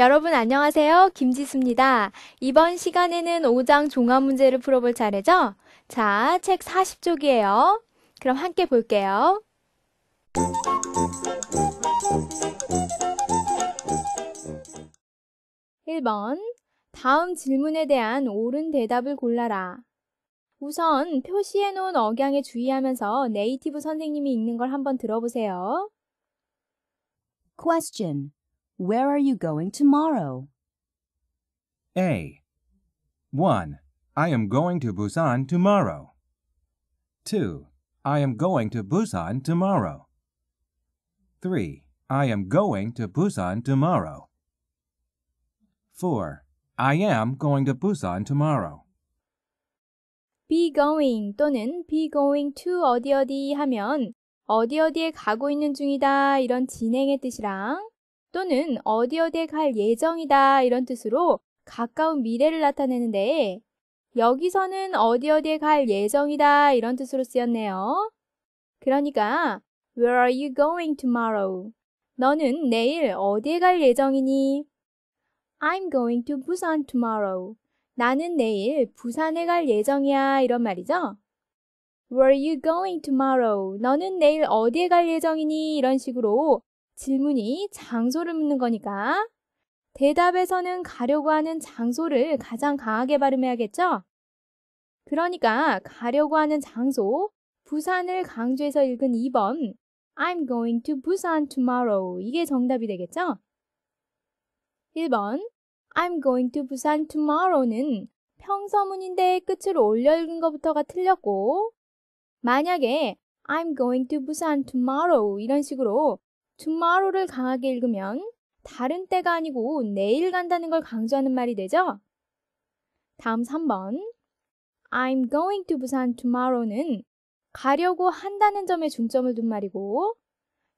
여러분 안녕하세요. 김지수입니다. 이번 시간에는 5장 종합 문제를 풀어볼 차례죠? 자, 책 40쪽이에요. 그럼 함께 볼게요. 1번 다음 질문에 대한 옳은 대답을 골라라. 우선 표시해 놓은 억양에 주의하면서 네이티브 선생님이 읽는 걸 한번 들어보세요. Question. Where are you going tomorrow? A. 1. I am going to Busan tomorrow. 2. I am going to Busan tomorrow. 3. I am going to Busan tomorrow. 4. I am going to Busan tomorrow. be going 또는 be going to 어디 어디 하면 어디 어디에 가고 있는 중이다 이런 진행의 뜻이랑 또는 어디 어디에 갈 예정이다 이런 뜻으로 가까운 미래를 나타내는데 여기서는 어디 어디에 갈 예정이다 이런 뜻으로 쓰였네요. 그러니까 Where are you going tomorrow? 너는 내일 어디에 갈 예정이니? I'm going to Busan tomorrow. 나는 내일 부산에 갈 예정이야 이런 말이죠. Where are you going tomorrow? 너는 내일 어디에 갈 예정이니? 이런 식으로 질문이 장소를 묻는 거니까 대답에서는 가려고 하는 장소를 가장 강하게 발음해야겠죠? 그러니까 가려고 하는 장소, 부산을 강조해서 읽은 2번 I'm going to Busan tomorrow. 이게 정답이 되겠죠? 1번 I'm going to Busan tomorrow는 평서문인데 끝을 올려 읽은 것부터가 틀렸고 만약에 I'm going to Busan tomorrow 이런 식으로 tomorrow를 강하게 읽으면 다른 때가 아니고 내일 간다는 걸 강조하는 말이 되죠? 다음 3번. I'm going to Busan tomorrow는 가려고 한다는 점에 중점을 둔 말이고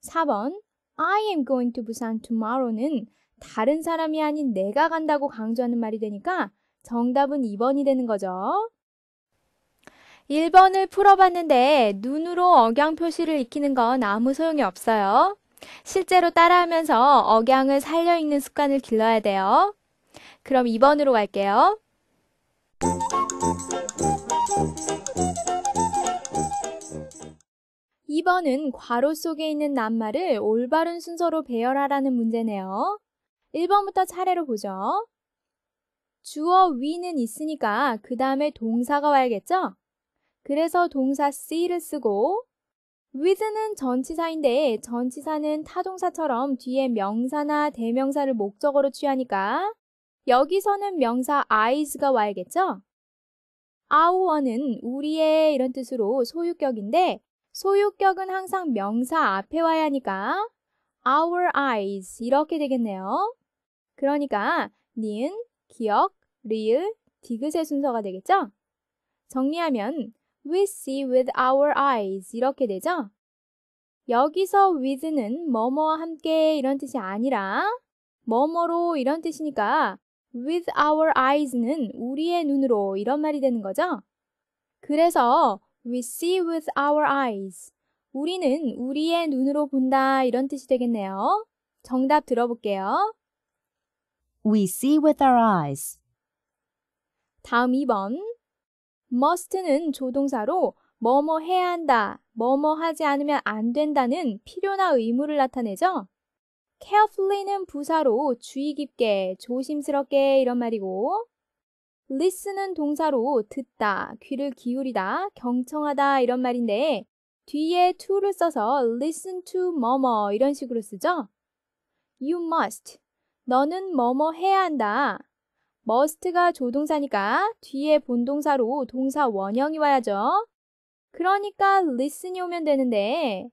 4번. I am going to Busan tomorrow는 다른 사람이 아닌 내가 간다고 강조하는 말이 되니까 정답은 2번이 되는 거죠. 1번을 풀어봤는데 눈으로 억양 표시를 익히는 건 아무 소용이 없어요. 실제로 따라하면서 억양을 살려 읽는 습관을 길러야 돼요. 그럼 2번으로 갈게요. 2번은 괄호 속에 있는 낱말을 올바른 순서로 배열하라는 문제네요. 1번부터 차례로 보죠. 주어 위는 있으니까 그 다음에 동사가 와야겠죠? 그래서 동사 C를 쓰고 with는 전치사인데 전치사는 타동사처럼 뒤에 명사나 대명사를 목적어로 취하니까 여기서는 명사 e y e s 가 와야겠죠? our는 우리의 이런 뜻으로 소유격인데 소유격은 항상 명사 앞에 와야 하니까 our eyes 이렇게 되겠네요. 그러니까 니은, 기억, 리을, 디귿의 순서가 되겠죠? 정리하면 We see with our eyes 이렇게 되죠? 여기서 with는 뭐뭐와 함께 이런 뜻이 아니라 뭐뭐로 이런 뜻이니까 with our eyes는 우리의 눈으로 이런 말이 되는 거죠? 그래서 we see with our eyes 우리는 우리의 눈으로 본다 이런 뜻이 되겠네요. 정답 들어볼게요. We see with our eyes. 다음 2번 must는 조동사로 뭐뭐 해야 한다, 뭐뭐 하지 않으면 안 된다는 필요나 의무를 나타내죠. carefully는 부사로 주의 깊게, 조심스럽게 이런 말이고 listen은 동사로 듣다, 귀를 기울이다, 경청하다 이런 말인데 뒤에 to를 써서 listen to 뭐뭐 이런 식으로 쓰죠. You must. 너는 뭐뭐 해야 한다. 머스트가 조동사니까 뒤에 본동사로 동사 원형이 와야죠. 그러니까 listen이 오면 되는데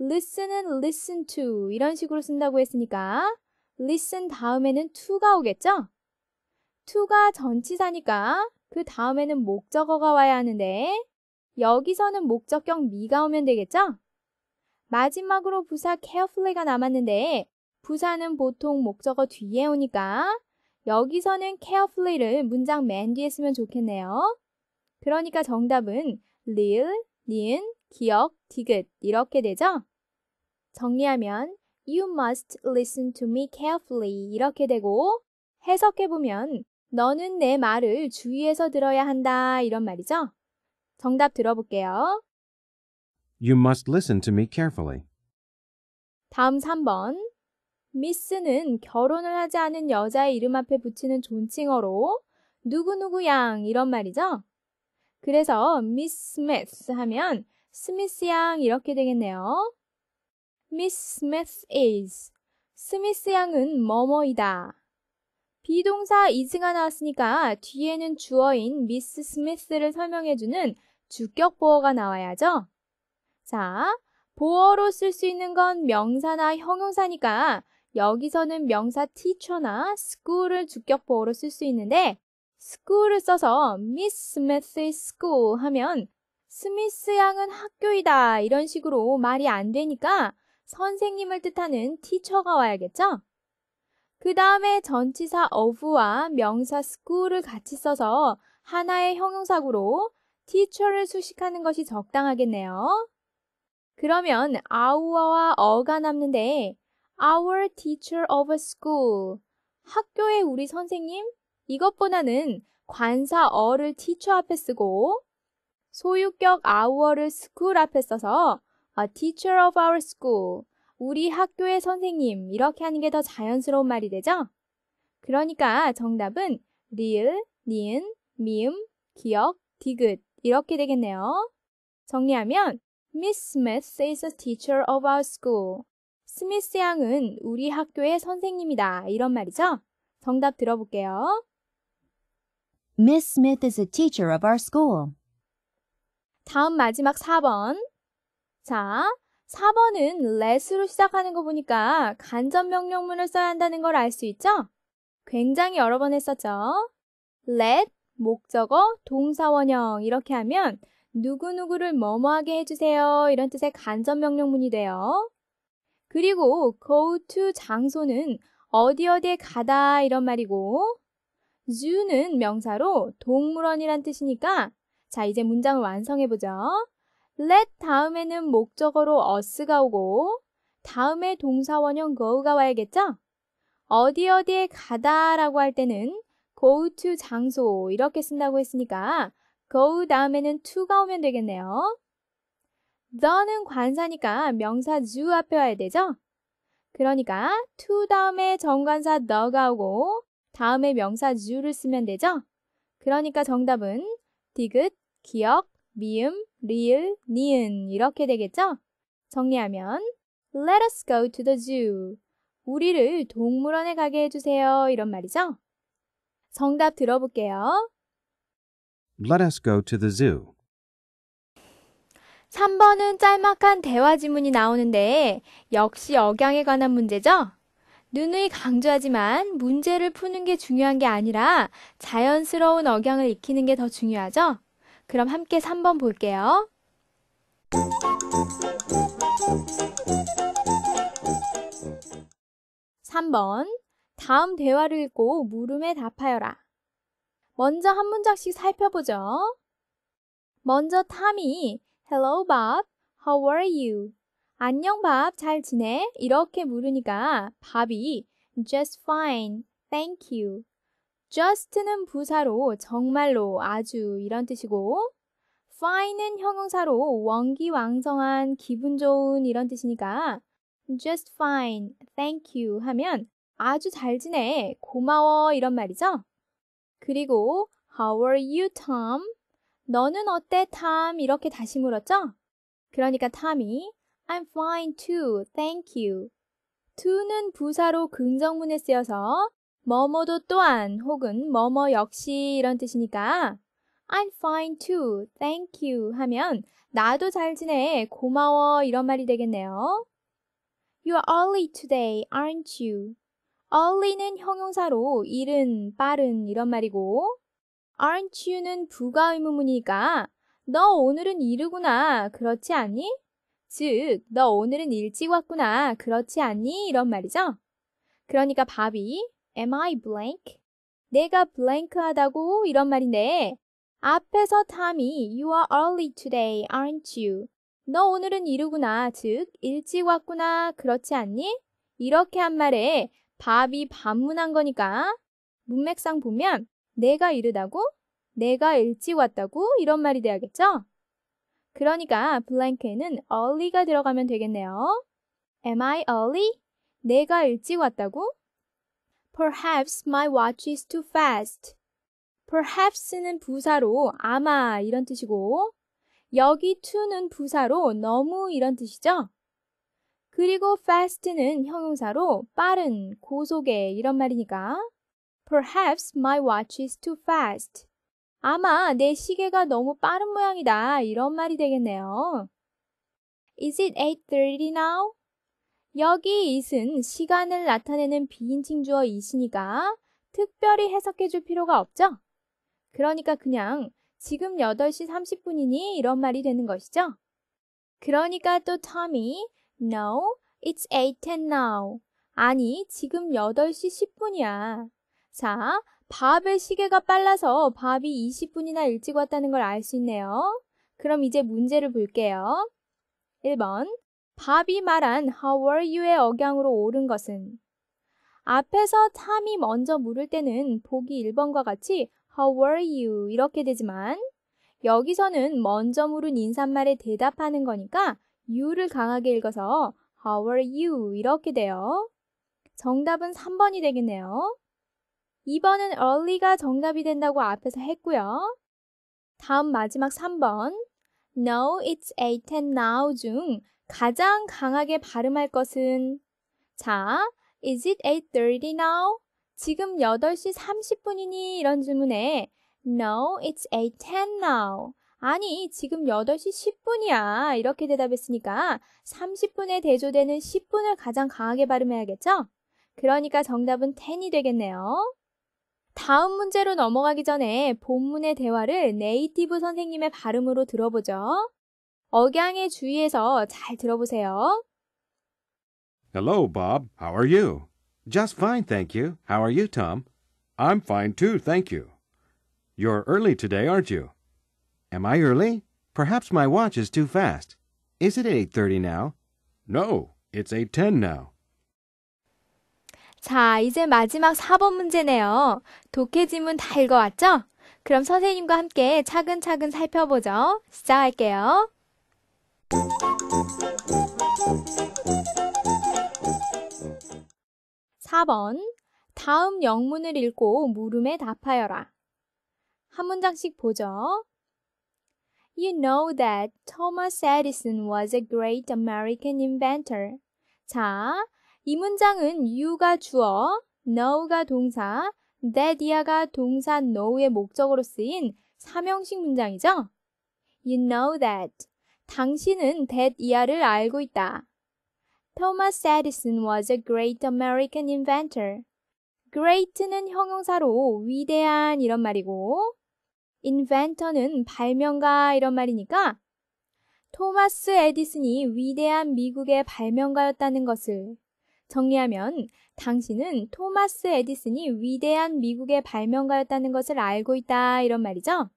listen은 listen to 이런 식으로 쓴다고 했으니까 listen 다음에는 to가 오겠죠? to가 전치사니까 그 다음에는 목적어가 와야 하는데 여기서는 목적격 미가 오면 되겠죠? 마지막으로 부사 carefully가 남았는데 부사는 보통 목적어 뒤에 오니까 여기서는 carefully를 문장 맨 뒤에 쓰면 좋겠네요. 그러니까 정답은 l i e 니은, 기억, 디귿 이렇게 되죠? 정리하면 You must listen to me carefully 이렇게 되고 해석해보면 너는 내 말을 주의해서 들어야 한다 이런 말이죠. 정답 들어볼게요. You must listen to me carefully. 다음 3번 미스는 결혼을 하지 않은 여자의 이름 앞에 붙이는 존칭어로 누구누구 양 이런 말이죠. 그래서 미스 스미스 하면 스미스 양 이렇게 되겠네요. 미스 s s s is 스미스 양은 뭐뭐이다. 비동사 is가 나왔으니까 뒤에는 주어인 미스 스미스를 설명해주는 주격 보어가 나와야죠. 자, 보어로 쓸 수 있는 건 명사나 형용사니까 여기서는 명사 teacher나 school을 주격보어로 쓸 수 있는데 school을 써서 Miss Smith's school 하면 스미스 양은 학교이다 이런 식으로 말이 안 되니까 선생님을 뜻하는 teacher가 와야겠죠? 그 다음에 전치사 of와 명사 school을 같이 써서 하나의 형용사구로 teacher를 수식하는 것이 적당하겠네요. 그러면 아우어와 어가 남는데 our teacher of school. 학교의 우리 선생님? 이것보다는 관사 어를 teacher 앞에 쓰고 소유격 our를 school 앞에 써서 a teacher of our school. 우리 학교의 선생님. 이렇게 하는 게 더 자연스러운 말이 되죠? 그러니까 정답은 real, 니은, 미음, 기억, 디귿. 이렇게 되겠네요. 정리하면 Miss Smith is a teacher of our school. 스미스 양은 우리 학교의 선생님이다. 이런 말이죠. 정답 들어볼게요. Miss Smith is a teacher of our school. 다음 마지막 4번. 자, 4번은 let으로 시작하는 거 보니까 간접 명령문을 써야 한다는 걸 알 수 있죠? 굉장히 여러 번 했었죠. let, 목적어, 동사원형 이렇게 하면 누구누구를 뭐뭐하게 해주세요 이런 뜻의 간접 명령문이 돼요. 그리고 go to 장소는 어디 어디에 가다 이런 말이고 zoo는 명사로 동물원이란 뜻이니까 자 이제 문장을 완성해 보죠. let 다음에는 목적어로 us가 오고 다음에 동사 원형 go가 와야겠죠? 어디 어디에 가다라고 할 때는 go to 장소 이렇게 쓴다고 했으니까 go 다음에는 to가 오면 되겠네요. the는 관사니까 명사 do 앞에 와야 되죠? 그러니까 to 다음에 정관사 the가 오고 다음에 명사 do를 쓰면 되죠? 그러니까 정답은 디귿, 기억, 미음, 리을, 니은 이렇게 되겠죠? 정리하면 Let us go to the zoo. 우리를 동물원에 가게 해주세요. 이런 말이죠. 정답 들어볼게요. Let us go to the zoo. 3번은 짤막한 대화 지문이 나오는데 역시 억양에 관한 문제죠? 누누이 강조하지만 문제를 푸는 게 중요한 게 아니라 자연스러운 억양을 익히는 게 더 중요하죠? 그럼 함께 3번 볼게요. 3번 다음 대화를 읽고 물음에 답하여라. 먼저 한 문장씩 살펴보죠. 먼저 탐이 Hello, Bob. How are you? 안녕, Bob. 잘 지내? 이렇게 물으니까 밥이 just fine. Thank you. just는 부사로 정말로 아주 이런 뜻이고 fine은 형용사로 원기왕성한 기분 좋은 이런 뜻이니까 just fine. Thank you 하면 아주 잘 지내. 고마워 이런 말이죠. 그리고 how are you, Tom? 너는 어때, 탐? 이렇게 다시 물었죠? 그러니까 탐이 I'm fine too, thank you. to는 부사로 긍정문에 쓰여서 뭐뭐도 또한 혹은 뭐뭐 역시 이런 뜻이니까 I'm fine too, thank you 하면 나도 잘 지내, 고마워 이런 말이 되겠네요. You're early today, aren't you? early는 형용사로 이른, 빠른 이런 말이고 aren't you는 부가 의문문이니까너 오늘은 이르구나. 그렇지 않니? 즉, 너 오늘은 일찍 왔구나. 그렇지 않니? 이런 말이죠. 그러니까 밥이 am I blank? 내가 blank하다고 이런 말인데 앞에서 탐이 you are early today, aren't you? 너 오늘은 이르구나. 즉, 일찍 왔구나. 그렇지 않니? 이렇게 한 말에 밥이 반문한 거니까 문맥상 보면 내가 이르다고 내가 일찍 왔다고 이런 말이 돼야겠죠? 그러니까 블랭크에는 early가 들어가면 되겠네요. Am I early? 내가 일찍 왔다고? Perhaps my watch is too fast. Perhaps는 부사로 아마 이런 뜻이고 여기 to는 부사로 너무 이런 뜻이죠. 그리고 fast는 형용사로 빠른, 고속의 이런 말이니까 Perhaps my watch is too fast. 아마 내 시계가 너무 빠른 모양이다. 이런 말이 되겠네요. Is it 8.30 now? 여기 it은 시간을 나타내는 비인칭 주어 i t 니까 특별히 해석해 줄 필요가 없죠? 그러니까 그냥 지금 8시 30분이니 이런 말이 되는 것이죠? 그러니까 또 톰이 No, it's 8.10 now. 아니, 지금 8시 10분이야. 자, 밥의 시계가 빨라서 밥이 20분이나 일찍 왔다는 걸 알 수 있네요. 그럼 이제 문제를 볼게요. 1번. 밥이 말한 How are you의 억양으로 옳은 것은 앞에서 탐이 먼저 물을 때는 보기 1번과 같이 How are you? 이렇게 되지만 여기서는 먼저 물은 인사말에 대답하는 거니까 you를 강하게 읽어서 How are you? 이렇게 돼요. 정답은 3번이 되겠네요. 2번은 early가 정답이 된다고 앞에서 했고요. 다음 마지막 3번. No, it's 8 and now 중 가장 강하게 발음할 것은 자, is it 8.30 now? 지금 8시 30분이니? 이런 질문에 No, it's 8.10 now. 아니, 지금 8시 10분이야. 이렇게 대답했으니까 30분에 대조되는 10분을 가장 강하게 발음해야겠죠? 그러니까 정답은 10이 되겠네요. 다음 문제로 넘어가기 전에 본문의 대화를 네이티브 선생님의 발음으로 들어보죠. 억양에 주의해서 잘 들어보세요. Hello, Bob. How are you? Just fine, thank you. How are you, Tom? I'm fine too, thank you. You're early today, aren't you? Am I early? Perhaps my watch is too fast. Is it 8:30 now? No, it's 8:10 now. 자, 이제 마지막 4번 문제네요. 독해 지문 다 읽어왔죠? 그럼 선생님과 함께 차근차근 살펴보죠. 시작할게요. 4번 다음 영문을 읽고 물음에 답하여라. 한 문장씩 보죠. You know that Thomas Edison was a great American inventor. 자, 이 문장은 you가 주어, no가 동사, that이야가 동사 no의 목적으로 쓰인 삼형식 문장이죠. You know that. 당신은 that 이하를 알고 있다. Thomas Edison was a great American inventor. great는 형용사로 위대한 이런 말이고 inventor는 발명가 이런 말이니까 토마스 에디슨이 위대한 미국의 발명가였다는 것을 정리하면 당신은 토마스 에디슨이 위대한 미국의 발명가였다는 것을 알고 있다 이런 말이죠.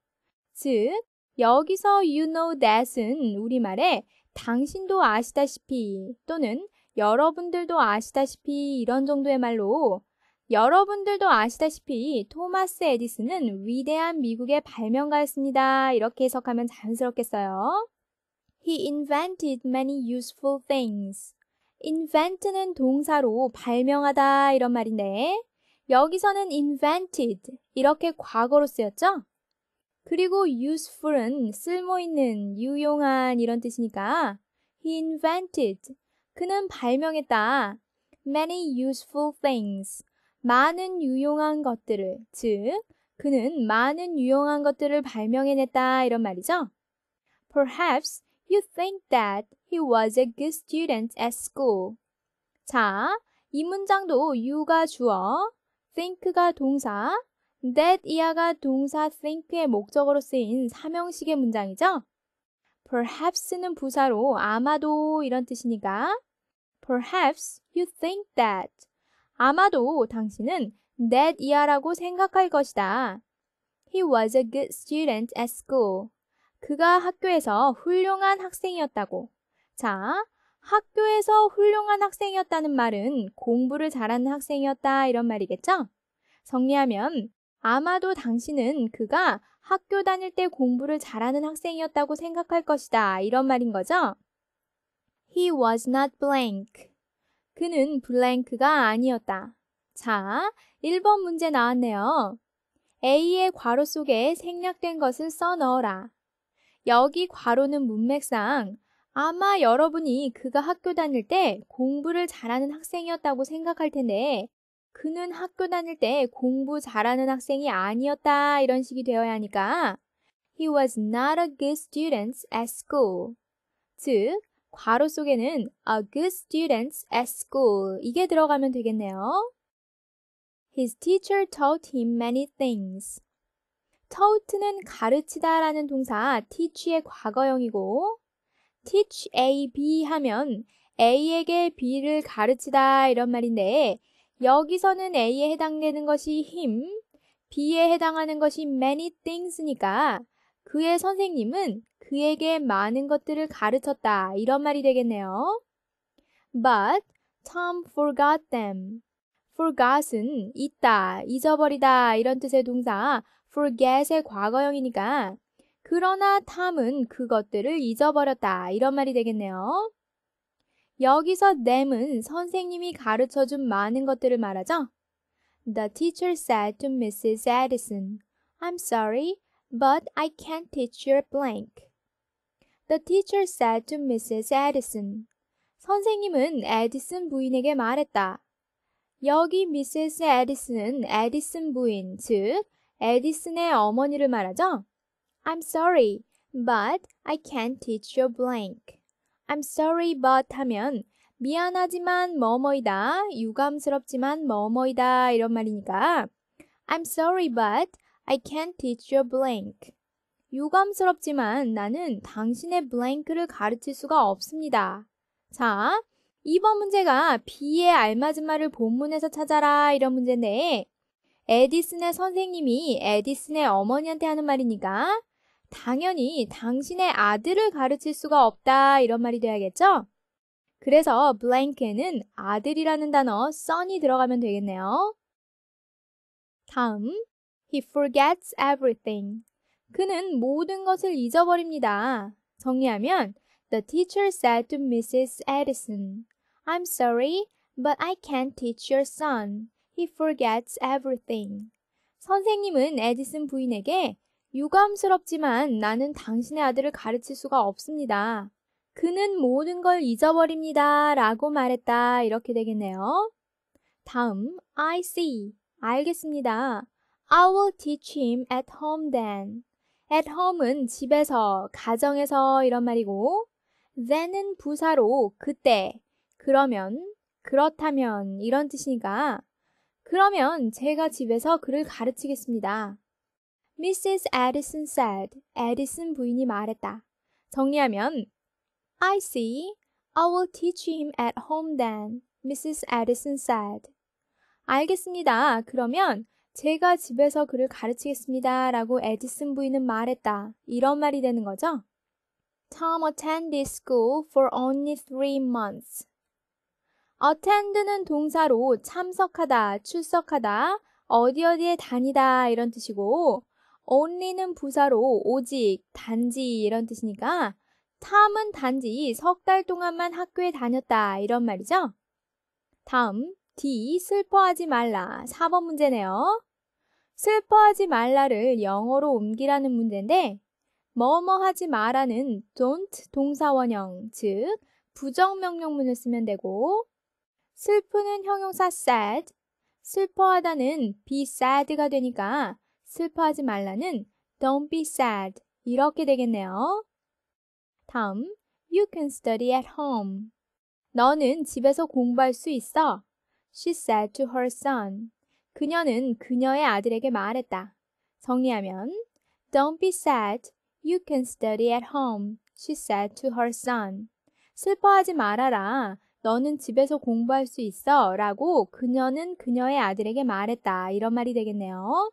즉, 여기서 you know that은 우리말에 당신도 아시다시피 또는 여러분들도 아시다시피 이런 정도의 말로 여러분들도 아시다시피 토마스 에디슨은 위대한 미국의 발명가였습니다. 이렇게 해석하면 자연스럽겠어요. He invented many useful things. invent는 동사로 발명하다 이런 말인데 여기서는 invented 이렇게 과거로 쓰였죠? 그리고 useful은 쓸모있는, 유용한 이런 뜻이니까 he invented 그는 발명했다 many useful things 많은 유용한 것들을 즉 그는 많은 유용한 것들을 발명해냈다 이런 말이죠. Perhaps You think that he was a good student at school. 자, 이 문장도 you가 주어, think가 동사, that 이하가 동사 think의 목적으로 쓰인 삼형식의 문장이죠. perhaps는 부사로 아마도 이런 뜻이니까 perhaps you think that 아마도 당신은 that 이하라고 생각할 것이다. He was a good student at school. 그가 학교에서 훌륭한 학생이었다고. 자, 학교에서 훌륭한 학생이었다는 말은 공부를 잘하는 학생이었다 이런 말이겠죠? 정리하면 아마도 당신은 그가 학교 다닐 때 공부를 잘하는 학생이었다고 생각할 것이다 이런 말인 거죠? He was not blank. 그는 블랭크가 아니었다. 자, 1번 문제 나왔네요. A의 괄호 속에 생략된 것을 써 넣어라. 여기 괄호는 문맥상 아마 여러분이 그가 학교 다닐 때 공부를 잘하는 학생이었다고 생각할 텐데 그는 학교 다닐 때 공부 잘하는 학생이 아니었다 이런 식이 되어야 하니까 He was not a good student at school. 즉, 괄호 속에는 a good student at school 이게 들어가면 되겠네요. His teacher taught him many things. taught"는 가르치다라는 동사 teach의 과거형이고 teach A, B 하면 A에게 B를 가르치다 이런 말인데 여기서는 A에 해당되는 것이 him, B에 해당하는 것이 many things니까 그의 선생님은 그에게 많은 것들을 가르쳤다 이런 말이 되겠네요. But Tom forgot them. forgot은 있다, 잊어버리다 이런 뜻의 동사 forget의 과거형이니까 그러나 탐은 그것들을 잊어버렸다. 이런 말이 되겠네요. 여기서 them은 선생님이 가르쳐준 많은 것들을 말하죠. The teacher said to Mrs. Edison, I'm sorry, but I can't teach your blank. The teacher said to Mrs. Edison, 선생님은 에디슨 부인에게 말했다. 여기 Mrs. e d i s o n 은 에디슨 부인, 즉 에디슨의 어머니를 말하죠. I'm sorry, but I can't teach you blank. I'm sorry, but 하면 미안하지만 뭐뭐이다, 유감스럽지만 뭐뭐이다 이런 말이니까 I'm sorry, but I can't teach you blank. 유감스럽지만 나는 당신의 blank를 가르칠 수가 없습니다. 자, 이번 문제가 b 의 알맞은 말을 본문에서 찾아라 이런 문제인데 에디슨의 선생님이 에디슨의 어머니한테 하는 말이니까 당연히 당신의 아들을 가르칠 수가 없다 이런 말이 돼야겠죠? 그래서 blank에는 아들이라는 단어 son이 들어가면 되겠네요. 다음, he forgets everything. 그는 모든 것을 잊어버립니다. 정리하면, the teacher said to Mrs. Edison, I'm sorry, but I can't teach your son. He forgets everything. 선생님은 에디슨 부인에게 유감스럽지만 나는 당신의 아들을 가르칠 수가 없습니다. 그는 모든 걸 잊어버립니다. 라고 말했다. 이렇게 되겠네요. 다음, I see. 알겠습니다. I will teach him at home then. at home은 집에서, 가정에서 이런 말이고, then은 부사로 그때, 그러면, 그렇다면 이런 뜻이니까 그러면 제가 집에서 그를 가르치겠습니다. Mrs. Edison said. 에디슨 부인이 말했다. 정리하면 I see. I will teach him at home then. Mrs. Edison said. 알겠습니다. 그러면 제가 집에서 그를 가르치겠습니다. 라고 에디슨 부인은 말했다. 이런 말이 되는 거죠? Tom attended school for only three months. attend는 동사로 참석하다, 출석하다, 어디 어디에 다니다 이런 뜻이고 only는 부사로 오직, 단지 이런 뜻이니까 탐은 단지 석 달 동안만 학교에 다녔다 이런 말이죠. 다음 D 슬퍼하지 말라 4번 문제네요. 슬퍼하지 말라를 영어로 옮기라는 문제인데 뭐 뭐 하지 마라는 don't 동사원형 즉 부정명령문을 쓰면 되고 슬프는 형용사 sad, 슬퍼하다는 be sad가 되니까 슬퍼하지 말라는 don't be sad 이렇게 되겠네요. 다음, you can study at home. 너는 집에서 공부할 수 있어. She said to her son. 그녀는 그녀의 아들에게 말했다. 정리하면, Don't be sad. You can study at home. She said to her son. 슬퍼하지 말아라. 너는 집에서 공부할 수 있어 라고 그녀는 그녀의 아들에게 말했다. 이런 말이 되겠네요.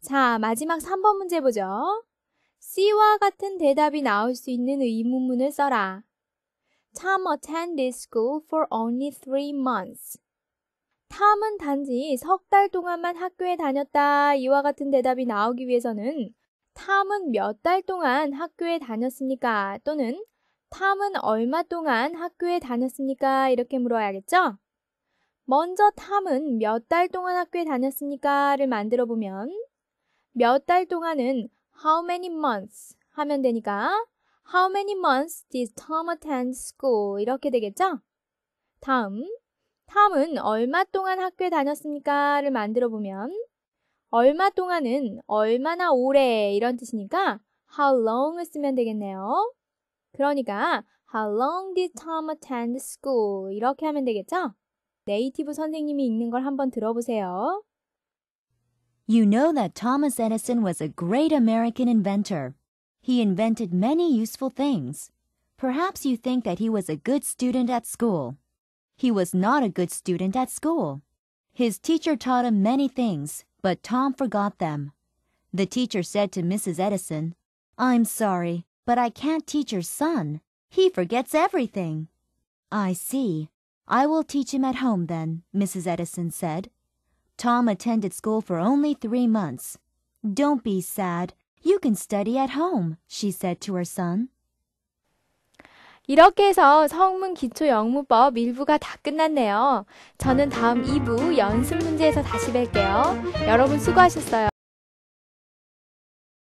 자, 마지막 3번 문제 보죠. C와 같은 대답이 나올 수 있는 의문문을 써라. Tom attended school for only three months. 탐은 단지 석 달 동안만 학교에 다녔다. 이와 같은 대답이 나오기 위해서는 탐은 몇 달 동안 학교에 다녔습니까? 또는 탐은 얼마 동안 학교에 다녔습니까? 이렇게 물어야겠죠? 먼저 탐은 몇 달 동안 학교에 다녔습니까?를 만들어 보면 몇 달 동안은 how many months 하면 되니까 how many months did Tom attend school 이렇게 되겠죠? 다음 탐은 얼마 동안 학교에 다녔습니까?를 만들어 보면 얼마 동안은 얼마나 오래 이런 뜻이니까 how long 을 쓰면 되겠네요. 그러니까 How long did Tom attend school? 이렇게 하면 되겠죠? 네이티브 선생님이 읽는 걸 한번 들어보세요. You know that Thomas Edison was a great American inventor. He invented many useful things. Perhaps you think that he was a good student at school. He was not a good student at school. His teacher taught him many things, but Tom forgot them. The teacher said to Mrs. Edison, I'm sorry, but I can't teach your son. He forgets everything. I see. I will teach him at home then, Mrs. Edison said. Tom attended school for only three months. Don't be sad. You can study at home, she said to her son. 이렇게 해서 성문 기초 영문법 1부가 다 끝났네요. 저는 다음 2부 연습 문제에서 다시 뵐게요. 여러분 수고하셨어요.